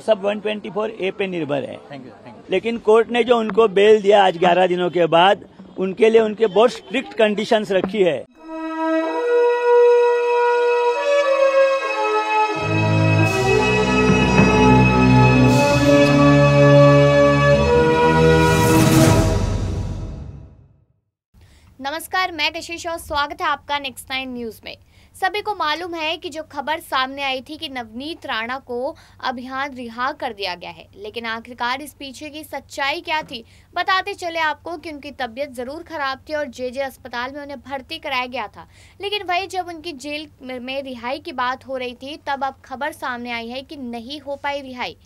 सब 124 ए पे निर्भर है लेकिन कोर्ट ने जो उनको बेल दिया आज 11 दिनों के बाद उनके लिए उनके बहुत स्ट्रिक्ट कंडीशंस रखी है नमस्कार मैं कशिश और स्वागत है आपका नेक्स्ट नाइन न्यूज में सभी को मालूम है कि जो खबर सामने आई थी कि नवनीत राणा को अभियान रिहा कर दिया गया है लेकिन आखिरकार इस पीछे की सच्चाई क्या थी बताते चले आपको कि उनकी तबीयत जरूर खराब थी और जे जे अस्पताल में उन्हें भर्ती कराया गया था लेकिन वही जब उनकी जेल में रिहाई की बात हो रही थी तब अब खबर सामने आई है कि नहीं हो पाई रिहाई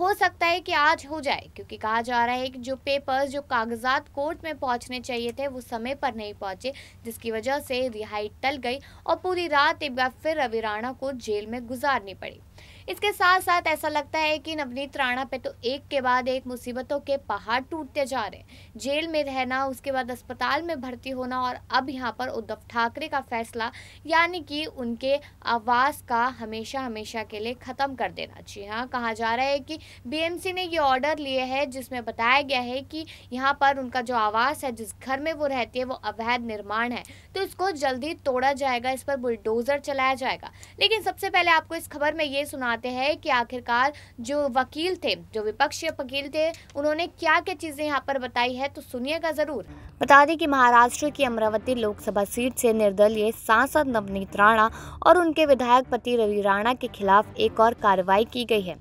हो सकता है कि आज हो जाए क्योंकि कहा जा रहा है कि जो पेपर्स जो कागजात कोर्ट में पहुंचने चाहिए थे वो समय पर नहीं पहुंचे जिसकी वजह से रिहाई टल गई और पूरी रात एक बार फिर रवि राणा को जेल में गुजारनी पड़ी इसके साथ साथ ऐसा लगता है कि नवनीत राणा पे तो एक के बाद एक मुसीबतों के पहाड़ टूटते जा रहे हैं जेल में रहना उसके बाद अस्पताल में भर्ती होना और अब यहाँ पर उद्धव ठाकरे का फैसला यानी कि उनके आवास का हमेशा हमेशा के लिए ख़त्म कर देना जी हाँ कहा जा रहा है कि बी ने ये ऑर्डर लिए है जिसमें बताया गया है कि यहाँ पर उनका जो आवास है जिस घर में वो रहती है वो अवैध निर्माण है तो इसको जल्दी तोड़ा जाएगा इस पर बुलडोज़र चलाया जाएगा लेकिन सबसे पहले आपको इस खबर में ये सुना फरमाते हैं कि आखिरकार जो वकील थे जो विपक्षी वकील थे उन्होंने क्या क्या चीज़ें यहाँ पर बताई है तो सुनिएगा ज़रूर बता दें कि महाराष्ट्र की अमरावती लोकसभा सीट से निर्दलीय सांसद नवनीत राणा और उनके विधायक पति रवि राणा के खिलाफ एक और कार्रवाई की गई है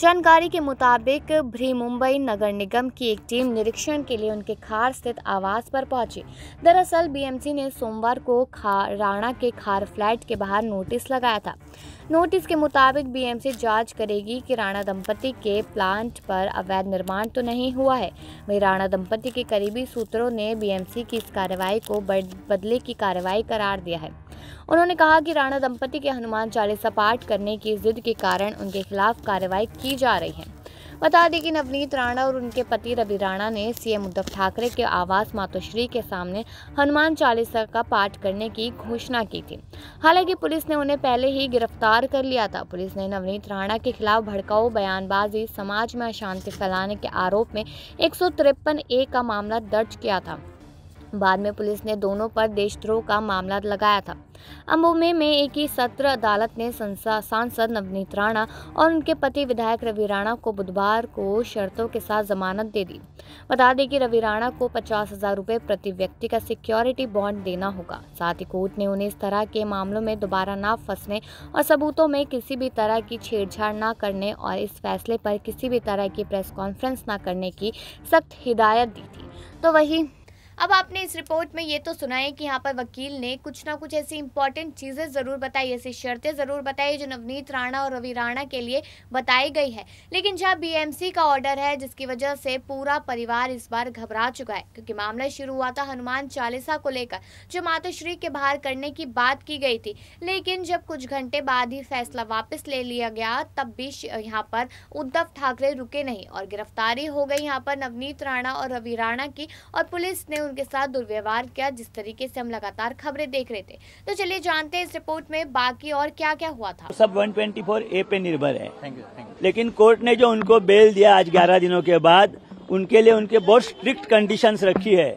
जानकारी के मुताबिक भी मुंबई नगर निगम की एक टीम निरीक्षण के लिए उनके खार स्थित आवास पर पहुंची दरअसल बीएमसी ने सोमवार को खा राणा के खार फ्लैट के बाहर नोटिस लगाया था नोटिस के मुताबिक बीएमसी जांच करेगी कि राणा दंपति के प्लांट पर अवैध निर्माण तो नहीं हुआ है वही राणा दंपति के करीबी सूत्रों ने बीएमसी की इस कार्रवाई को बदले की कार्रवाई करार दिया है उन्होंने कहा कि राणा दंपति के हनुमान चालीसा पाठ करने की जिद के कारण उनके खिलाफ कार्रवाई की जा रही है बता दें कि नवनीत राणा और उनके पति रवि राणा ने सीएम उद्धव ठाकरे के आवास मातोश्री के सामने हनुमान चालीसा का पाठ करने की घोषणा की थी हालांकि पुलिस ने उन्हें पहले ही गिरफ्तार कर लिया था पुलिस ने नवनीत राणा के खिलाफ भड़काऊ बयानबाजी समाज में अशांति फैलाने के आरोप में एक ए का मामला दर्ज किया था बाद में पुलिस ने दोनों पर देशद्रोह का मामला लगाया था अम्बोमे में एक ही सत्र अदालत ने सांसद नवनीत राणा और उनके पति विधायक रवि राणा को बुधवार को शर्तों के साथ जमानत दे दी बता दें कि रवि राणा को पचास हजार रूपए प्रति व्यक्ति का सिक्योरिटी बॉन्ड देना होगा साथ ही कोर्ट ने उन्हें इस तरह के मामलों में दोबारा न फंसने और सबूतों में किसी भी तरह की छेड़छाड़ न करने और इस फैसले पर किसी भी तरह की प्रेस कॉन्फ्रेंस ना करने की सख्त हिदायत दी थी तो वही अब आपने इस रिपोर्ट में ये तो सुना है कि यहाँ पर वकील ने कुछ ना कुछ ऐसी इंपॉर्टेंट चीज़ें ज़रूर बताई ऐसी शर्तें ज़रूर बताई जो नवनीत राणा और रवि राणा के लिए बताई गई है लेकिन जहाँ बीएमसी का ऑर्डर है जिसकी वजह से पूरा परिवार इस बार घबरा चुका है क्योंकि मामला शुरू हुआ था हनुमान चालीसा को लेकर जो मातोश्री के बाहर करने की बात की गई थी लेकिन जब कुछ घंटे बाद ही फैसला वापस ले लिया गया तब भी यहाँ पर उद्धव ठाकरे रुके नहीं और गिरफ्तारी हो गई यहाँ पर नवनीत राणा और रवि राणा की और पुलिस ने उनके साथ दुर्व्यवहार किया जिस तरीके से हम लगातार खबरें देख रहे थे तो चलिए जानते हैं इस रिपोर्ट में बाकी और क्या क्या हुआ था सब 124 ए पे निर्भर है thank you, thank you. लेकिन कोर्ट ने जो उनको बेल दिया आज ग्यारह दिनों के बाद उनके लिए उनके बहुत स्ट्रिक्ट कंडीशन रखी है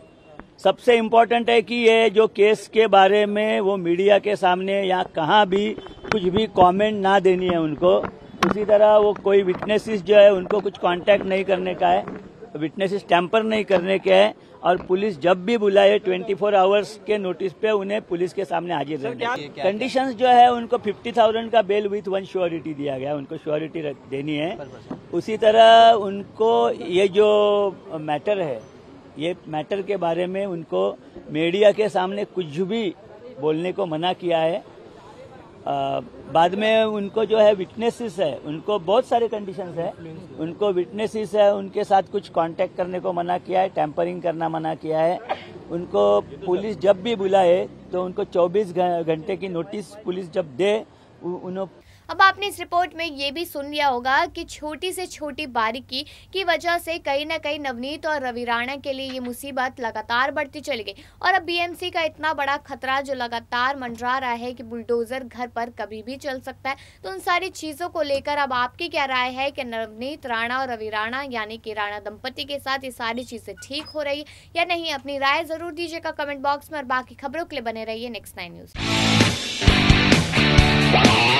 सबसे इम्पोर्टेंट है की ये जो केस के बारे में वो मीडिया के सामने या कहा भी कुछ भी कॉमेंट ना देनी है उनको उसी तरह वो कोई विटनेसेस जो है उनको कुछ कांटेक्ट नहीं करने का है विटनेसेस टैंपर नहीं करने के हैं और पुलिस जब भी बुलाए 24 आवर्स के नोटिस पे उन्हें पुलिस के सामने हाजिर रहना कंडीशंस जो है उनको 50,000 का बेल विथ वन श्योरिटी दिया गया उनको श्योरिटी देनी है उसी तरह उनको ये जो मैटर है ये मैटर के बारे में उनको मीडिया के सामने कुछ भी बोलने को मना किया है बाद में उनको जो है विटनेसेस है उनको बहुत सारे कंडीशंस है उनको विटनेसेस है उनके साथ कुछ कांटेक्ट करने को मना किया है टैंपरिंग करना मना किया है उनको पुलिस जब भी बुलाए तो उनको 24 घंटे की नोटिस पुलिस जब दे उन्होंने अब आपने इस रिपोर्ट में ये भी सुन लिया होगा कि छोटी से छोटी बारीकी की वजह से कहीं ना कहीं नवनीत और रवि राणा के लिए ये मुसीबत लगातार बढ़ती चली गई और अब बीएमसी का इतना बड़ा खतरा जो लगातार मंडरा रहा है कि बुलडोजर घर पर कभी भी चल सकता है तो उन सारी चीज़ों को लेकर अब आपकी क्या राय है कि नवनीत राणा और रवि राणा यानी कि राणा दंपति के साथ ये सारी चीज़ें ठीक हो रही है या नहीं अपनी राय जरूर दीजिएगा कमेंट बॉक्स में और बाकी खबरों के लिए बने रहिए नेक्स्ट नाइन न्यूज़